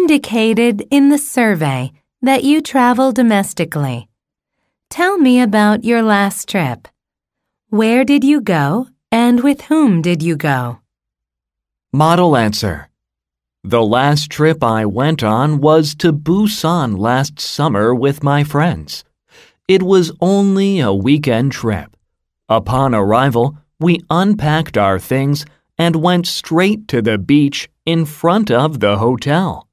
indicated in the survey that you travel domestically. Tell me about your last trip. Where did you go and with whom did you go? Model answer. The last trip I went on was to Busan last summer with my friends. It was only a weekend trip. Upon arrival, we unpacked our things and went straight to the beach in front of the hotel.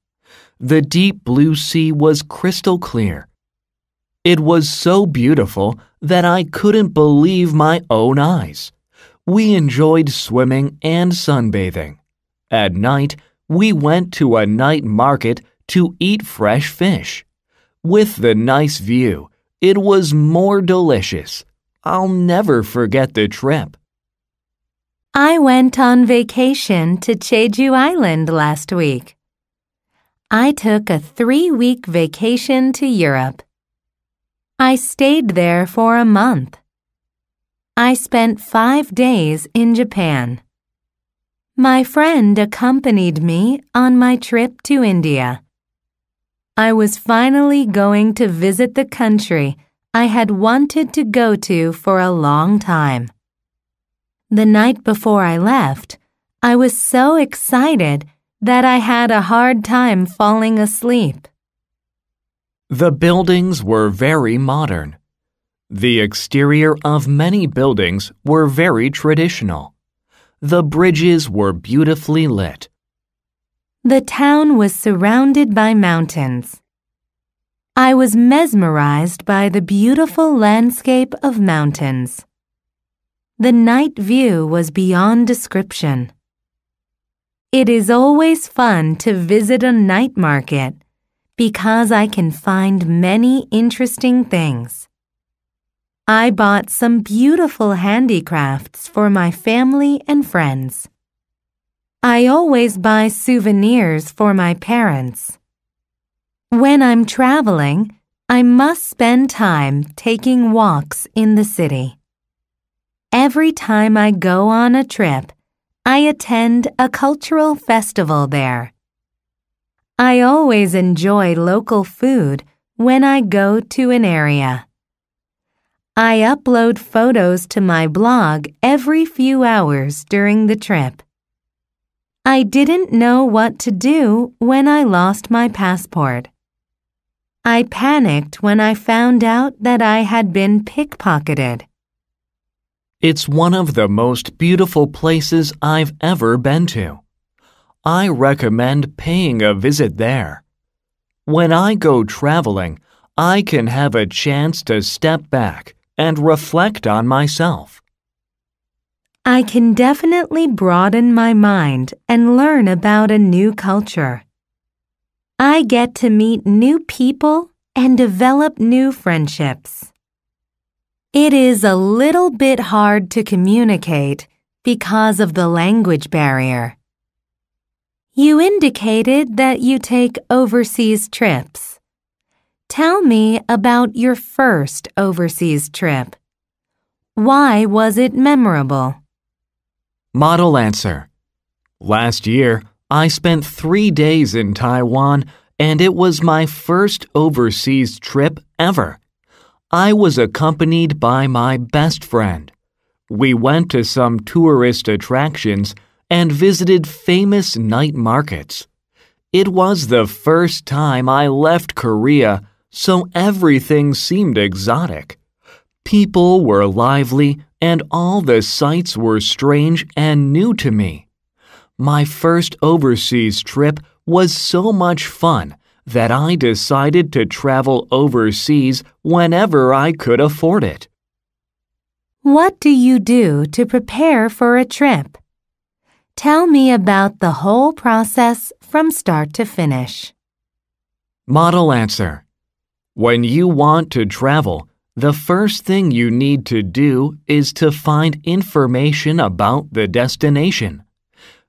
The deep blue sea was crystal clear. It was so beautiful that I couldn't believe my own eyes. We enjoyed swimming and sunbathing. At night, we went to a night market to eat fresh fish. With the nice view, it was more delicious. I'll never forget the trip. I went on vacation to Cheju Island last week. I took a three week vacation to Europe. I stayed there for a month. I spent five days in Japan. My friend accompanied me on my trip to India. I was finally going to visit the country I had wanted to go to for a long time. The night before I left, I was so excited that I had a hard time falling asleep. The buildings were very modern. The exterior of many buildings were very traditional. The bridges were beautifully lit. The town was surrounded by mountains. I was mesmerized by the beautiful landscape of mountains. The night view was beyond description. It is always fun to visit a night market because I can find many interesting things. I bought some beautiful handicrafts for my family and friends. I always buy souvenirs for my parents. When I'm traveling, I must spend time taking walks in the city. Every time I go on a trip, I attend a cultural festival there. I always enjoy local food when I go to an area. I upload photos to my blog every few hours during the trip. I didn't know what to do when I lost my passport. I panicked when I found out that I had been pickpocketed. It's one of the most beautiful places I've ever been to. I recommend paying a visit there. When I go traveling, I can have a chance to step back and reflect on myself. I can definitely broaden my mind and learn about a new culture. I get to meet new people and develop new friendships. It is a little bit hard to communicate because of the language barrier. You indicated that you take overseas trips. Tell me about your first overseas trip. Why was it memorable? Model answer. Last year, I spent three days in Taiwan and it was my first overseas trip ever. I was accompanied by my best friend. We went to some tourist attractions and visited famous night markets. It was the first time I left Korea, so everything seemed exotic. People were lively, and all the sights were strange and new to me. My first overseas trip was so much fun that I decided to travel overseas whenever I could afford it. What do you do to prepare for a trip? Tell me about the whole process from start to finish. Model answer When you want to travel, the first thing you need to do is to find information about the destination.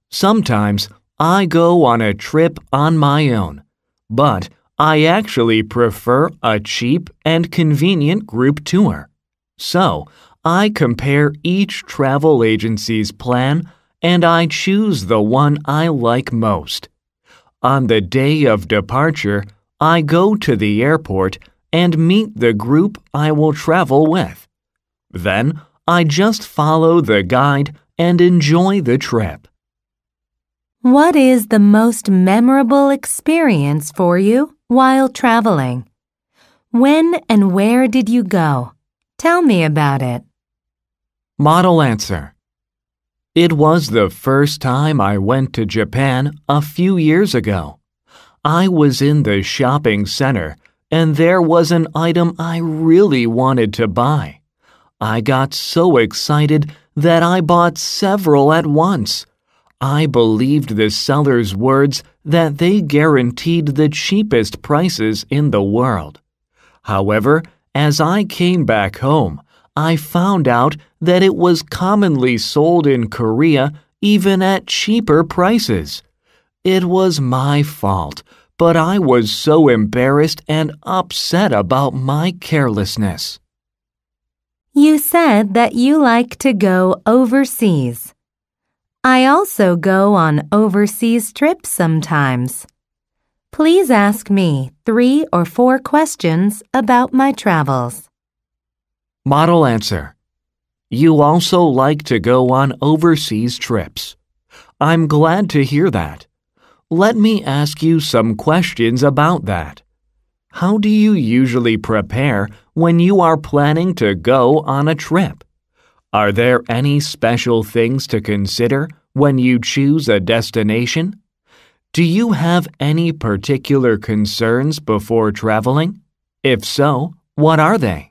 Sometimes I go on a trip on my own but I actually prefer a cheap and convenient group tour. So, I compare each travel agency's plan and I choose the one I like most. On the day of departure, I go to the airport and meet the group I will travel with. Then, I just follow the guide and enjoy the trip. What is the most memorable experience for you while traveling? When and where did you go? Tell me about it. Model answer. It was the first time I went to Japan a few years ago. I was in the shopping center and there was an item I really wanted to buy. I got so excited that I bought several at once I believed the seller's words that they guaranteed the cheapest prices in the world. However, as I came back home, I found out that it was commonly sold in Korea even at cheaper prices. It was my fault, but I was so embarrassed and upset about my carelessness. You said that you like to go overseas. I also go on overseas trips sometimes. Please ask me three or four questions about my travels. Model answer. You also like to go on overseas trips. I'm glad to hear that. Let me ask you some questions about that. How do you usually prepare when you are planning to go on a trip? Are there any special things to consider when you choose a destination? Do you have any particular concerns before traveling? If so, what are they?